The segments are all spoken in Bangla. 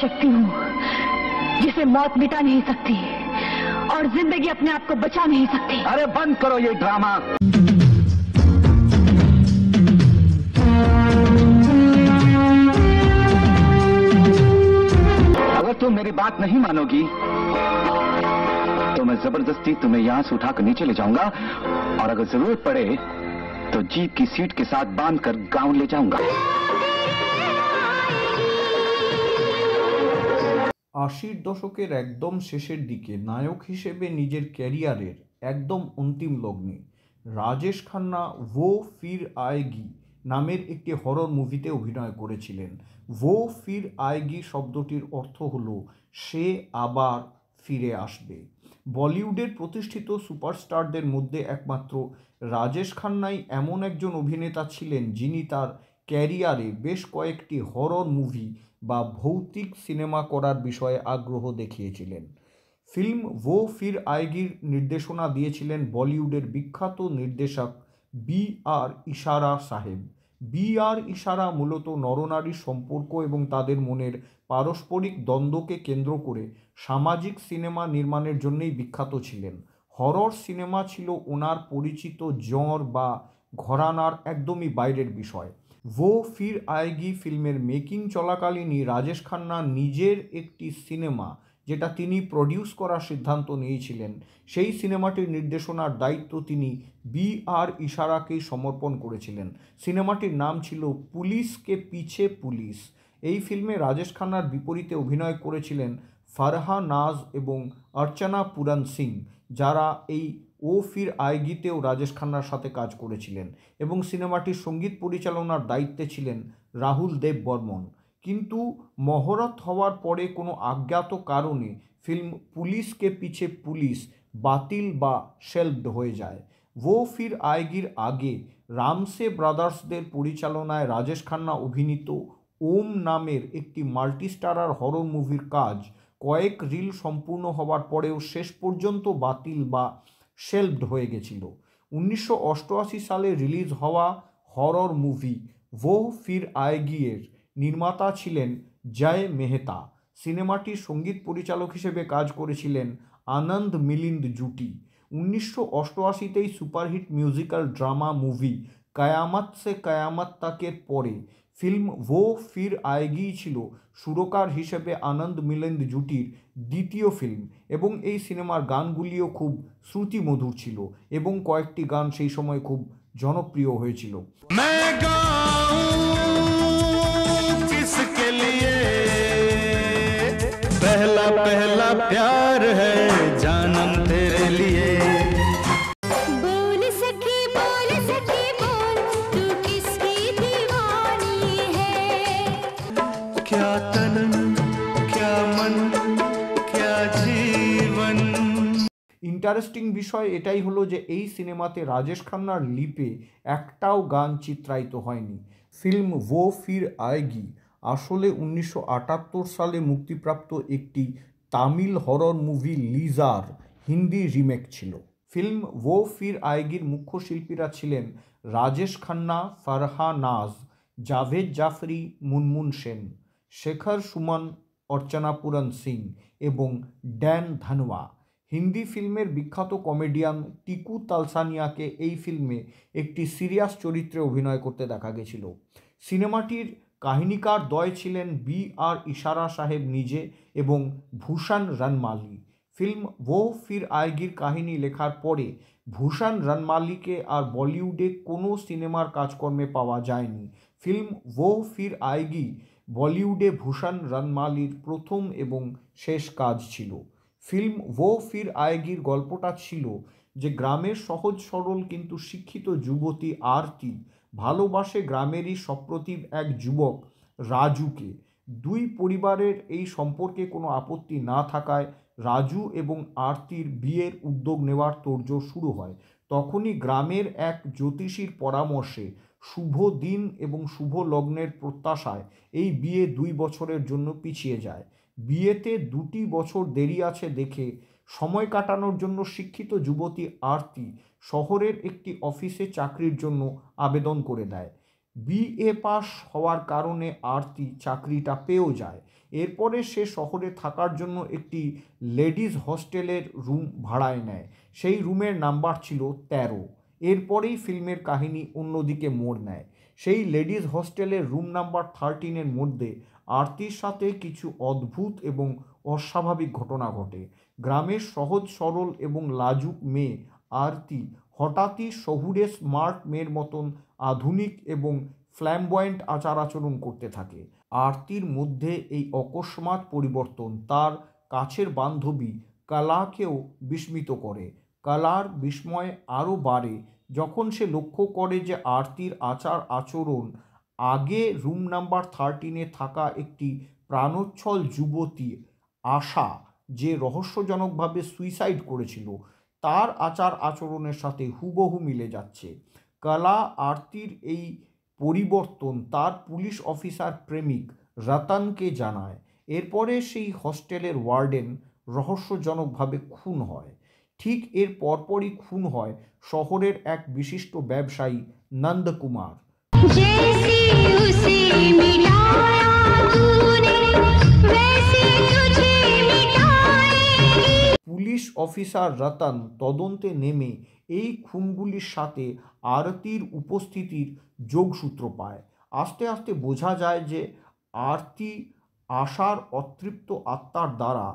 शक्ति हूं जिसे मौत मिटा नहीं सकती और जिंदगी अपने आप को बचा नहीं सकती अरे बंद करो ये ड्रामा अगर तुम मेरी बात नहीं मानोगी तो मैं जबरदस्ती तुम्हें यहां से उठाकर नीचे ले जाऊंगा और अगर जरूरत पड़े तो जीप की सीट के साथ बांधकर गांव ले जाऊंगा আশির দশকের একদম শেষের দিকে নায়ক হিসেবে নিজের ক্যারিয়ারের একদম অন্তিম লগ্নে রাজেশ খান্না ভো ফির আয়গি নামের একটি হরর মুভিতে অভিনয় করেছিলেন ভো ফির আয়গি শব্দটির অর্থ হল সে আবার ফিরে আসবে বলিউডের প্রতিষ্ঠিত সুপারস্টারদের মধ্যে একমাত্র রাজেশ খান্নাই এমন একজন অভিনেতা ছিলেন যিনি তার ক্যারিয়ারে বেশ কয়েকটি হরর মুভি বা ভৌতিক সিনেমা করার বিষয়ে আগ্রহ দেখিয়েছিলেন ফিল্ম ভো ফির আইগির নির্দেশনা দিয়েছিলেন বলিউডের বিখ্যাত নির্দেশক বি আর ইশারা সাহেব বি আর ইশারা মূলত নরনারীর সম্পর্ক এবং তাদের মনের পারস্পরিক দ্বন্দ্বকে কেন্দ্র করে সামাজিক সিনেমা নির্মাণের জন্যই বিখ্যাত ছিলেন হরর সিনেমা ছিল ওনার পরিচিত জ্বর বা ঘরানার একদমই বাইরের বিষয় ভো ফির আয়েগি ফিল্মের মেকিং চলাকালীনই রাজেশ খান্না নিজের একটি সিনেমা যেটা তিনি প্রডিউস করার সিদ্ধান্ত নিয়েছিলেন সেই সিনেমাটির নির্দেশনার দায়িত্ব তিনি বি আর ইশারাকে সমর্পণ করেছিলেন সিনেমাটির নাম ছিল পুলিশকে পিছে পুলিশ এই ফিল্মে রাজেশ খান্নার বিপরীতে অভিনয় করেছিলেন ফারহা নাজ এবং অর্চনা পুরান সিং যারা এই ও ফির আয়গিতেও রাজেশ খান্নার সাথে কাজ করেছিলেন এবং সিনেমাটির সঙ্গীত পরিচালনার দায়িত্বে ছিলেন রাহুল দেব বর্মন কিন্তু মহরত হওয়ার পরে কোনো আজ্ঞাত কারণে ফিল্ম পুলিশকে পিছে পুলিশ বাতিল বা শেলভড হয়ে যায় ও ফির আয়গির আগে রামসে ব্রাদার্সদের পরিচালনায় রাজেশ খান্না অভিনীত ওম নামের একটি মাল্টিস্টারার হরর মুভির কাজ কয়েক রিল সম্পূর্ণ হওয়ার পরেও শেষ পর্যন্ত বাতিল বা শেলভড হয়ে গেছিল উনিশশো সালে রিলিজ হওয়া হরর মুভি ভো ফির আয়গিয়ের নির্মাতা ছিলেন জয় মেহতা সিনেমাটির সঙ্গীত পরিচালক হিসেবে কাজ করেছিলেন আনন্দ মিলিন্দ জুটি উনিশশো অষ্টআশিতেই superhit musical drama movie Qayamat Se Qayamat তাকের পরে ফিল্ম ভো ফির আয়গি ছিল সুরকার হিসেবে আনন্দ মিলেন্দ জুটির দ্বিতীয় ফিল্ম এবং এই সিনেমার গানগুলিও খুব শ্রুতিমধুর ছিল এবং কয়েকটি গান সেই সময় খুব জনপ্রিয় হয়েছিল পহলা পহলা প্যার হ্যাঁ ইন্টারেস্টিং বিষয় এটাই হলো যে এই সিনেমাতে রাজেশ খান্নার লিপে একটাও গান চিত্রায়িত হয়নি ফিল্ম ও ফির আয়গি আসলে উনিশশো সালে মুক্তিপ্রাপ্ত একটি তামিল হরর মুভি লিজার হিন্দি রিমেক ছিল ফিল্ম ও ফির আয়গির মুখ্য শিল্পীরা ছিলেন রাজেশ খান্না ফারহা নাজ জাভেদ জাফরি মুনমুন সেন শেখর সুমন অর্চনা পুরন সিং এবং ড্যান ধানওয়া হিন্দি ফিল্মের বিখ্যাত কমেডিয়ান টিকু তালসানিয়াকে এই ফিল্মে একটি সিরিয়াস চরিত্রে অভিনয় করতে দেখা গেছিল সিনেমাটির কাহিনীকার দয় ছিলেন বি আর ইশারা সাহেব নিজে এবং ভূষণ রানমালি ফিল্ম ও ফির আয়গির কাহিনী লেখার পরে ভূষণ রানমালিকে আর বলিউডে কোনো সিনেমার কাজকর্মে পাওয়া যায়নি ফিল্ম ও ফির আয়গি বলিউডে ভূষণ রানমালির প্রথম এবং শেষ কাজ ছিল ফিল্ম ও ফির আয়গির গল্পটা ছিল যে গ্রামের সহজ সরল কিন্তু শিক্ষিত যুবতী আরতি ভালোবাসে গ্রামেরই সপ্রতিভ এক যুবক রাজুকে দুই পরিবারের এই সম্পর্কে কোনো আপত্তি না থাকায় রাজু এবং আরতির বিয়ের উদ্যোগ নেওয়ার তোড়জোড় শুরু হয় তখনই গ্রামের এক জ্যোতিষীর পরামর্শে শুভ দিন এবং শুভ লগ্নের প্রত্যাশায় এই বিয়ে দুই বছরের জন্য পিছিয়ে যায় বিয়েতে দুটি বছর দেরি আছে দেখে সময় কাটানোর জন্য শিক্ষিত যুবতী আরতি শহরের একটি অফিসে চাকরির জন্য আবেদন করে দেয় বিএ পাস হওয়ার কারণে আরতি চাকরিটা পেয়েও যায় এরপরে সে শহরে থাকার জন্য একটি লেডিজ হস্টেলের রুম ভাড়ায় নেয় সেই রুমের নাম্বার ছিল তেরো এরপরেই ফিল্মের কাহিনী অন্যদিকে মোড় নেয় সেই লেডিজ হস্টেলের রুম নাম্বার থার্টিনের মধ্যে আরতির সাথে কিছু অদ্ভুত এবং অস্বাভাবিক ঘটনা ঘটে গ্রামের সহজ সরল এবং লাজুক মেয়ে আরতি হঠাৎই শহুরে স্মার্ট মেয়ের মতন আধুনিক এবং ফ্ল্যাম্বয়েন্ট আচার আচরণ করতে থাকে আরতির মধ্যে এই অকস্মাৎ পরিবর্তন তার কাছের বান্ধবী কালাকেও বিস্মিত করে কালার বিস্ময় আরও বাড়ে যখন সে লক্ষ্য করে যে আরতির আচার আচরণ আগে রুম নাম্বার থার্টিনে থাকা একটি প্রাণোচ্ছল যুবতী আশা যে রহস্যজনকভাবে সুইসাইড করেছিল তার আচার আচরণের সাথে হুবহু মিলে যাচ্ছে কলা আরতির এই পরিবর্তন তার পুলিশ অফিসার প্রেমিক রতনকে জানায় এরপরে সেই হস্টেলের ওয়ার্ডেন রহস্যজনকভাবে খুন হয় ঠিক এর পরপরই খুন হয় শহরের এক বিশিষ্ট ব্যবসায়ী নন্দকুমার পুলিশ অফিসার রতন তদন্তে নেমে এই খুনগুলির সাথে আরতির উপস্থিতির যোগসূত্র পায় আস্তে আস্তে বোঝা যায় যে আরতি আশার অতৃপ্ত আত্মার দ্বারা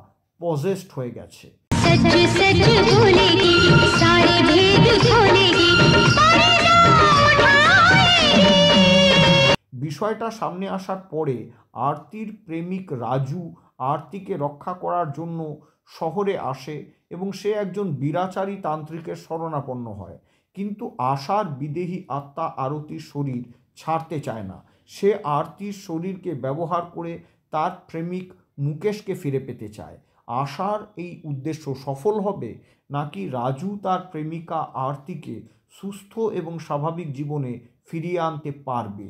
পজেস্ট হয়ে গেছে বিষয়টা সামনে আসার পরে আরতির প্রেমিক রাজু আরতিকে রক্ষা করার জন্য শহরে আসে এবং সে একজন বিরাচারী তান্ত্রিকের শরণাপন্ন হয় কিন্তু আশার বিদেহী আত্মা আরতির শরীর ছাড়তে চায় না সে আরতির শরীরকে ব্যবহার করে তার প্রেমিক মুকেশকে ফিরে পেতে চায় আশার এই উদ্দেশ্য সফল হবে নাকি রাজু তার প্রেমিকা আরতিকে সুস্থ এবং স্বাভাবিক জীবনে ফিরিয়ে আনতে পারবে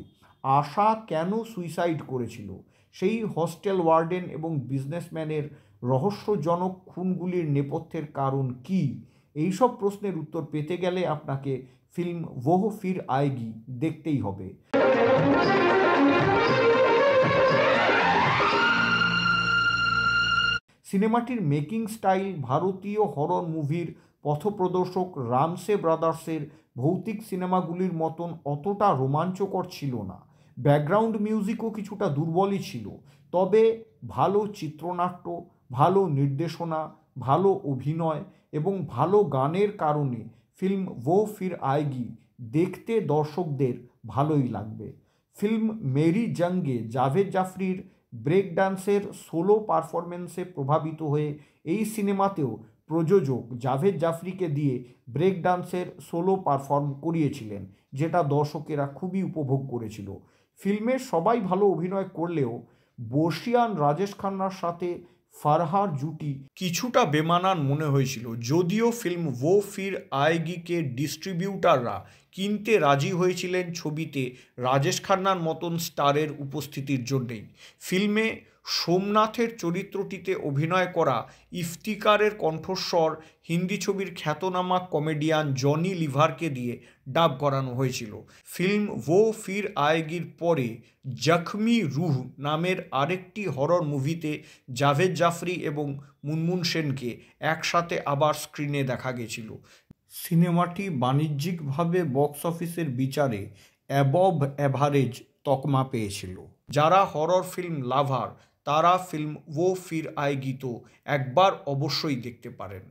আশা কেন সুইসাইড করেছিল সেই হস্টেল ওয়ার্ডেন এবং বিজনেসম্যানের রহস্যজনক খুনগুলির নেপথ্যের কারণ কি এইসব প্রশ্নের উত্তর পেতে গেলে আপনাকে ফিল্ম ওহ ফির আয়গি দেখতেই হবে সিনেমাটির মেকিং স্টাইল ভারতীয় হরর মুভির পথপ্রদর্শক রামসে ব্রাদার্সের ভৌতিক সিনেমাগুলির মতন অতটা রোমাঞ্চকর ছিল না ব্যাকগ্রাউন্ড মিউজিকও কিছুটা দুর্বলই ছিল তবে ভালো চিত্রনাট্য ভালো নির্দেশনা ভালো অভিনয় এবং ভালো গানের কারণে ফিল্ম ও ফির আয়গি দেখতে দর্শকদের ভালোই লাগবে ফিল্ম মেরি জঙ্গে জাভেদ জাফরির ব্রেক ডান্সের সোলো পারফরমেন্সে প্রভাবিত হয়ে এই সিনেমাতেও প্রযোজক জাভেদ জাফরিকে দিয়ে ব্রেক ডান্সের সোলো পারফর্ম করিয়েছিলেন যেটা দর্শকেরা খুবই উপভোগ করেছিল ফিল্মে সবাই ভালো অভিনয় করলেও বর্ষিয়ান রাজেশ খান্নার সাথে ফারহার জুটি কিছুটা বেমানান মনে হয়েছিল যদিও ফিল্ম ও ফির আয়গিকে ডিস্ট্রিবিউটাররা কিনতে রাজি হয়েছিলেন ছবিতে রাজেশ খান্নার মতন স্টারের উপস্থিতির জন্যেই ফিল্মে সোমনাথের চরিত্রটিতে অভিনয় করা ইফতিকারের কণ্ঠস্বর হিন্দি ছবির খ্যাতনামা কমেডিয়ান জনি লিভারকে দিয়ে ডাব করানো হয়েছিল ফিল্ম ও ফির আয়গির পরে জখমি রুহ নামের আরেকটি হরর মুভিতে জাভেদ জাফরি এবং মুনমুন সেনকে একসাথে আবার স্ক্রিনে দেখা গেছিল সিনেমাটি বাণিজ্যিকভাবে বক্স অফিসের বিচারে অ্যাবভ অ্যাভারেজ তকমা পেয়েছিল যারা হরর ফিল্ম লাভার তারা ফিল্ম ও ফির আয়গি তো একবার অবশ্যই দেখতে পারেন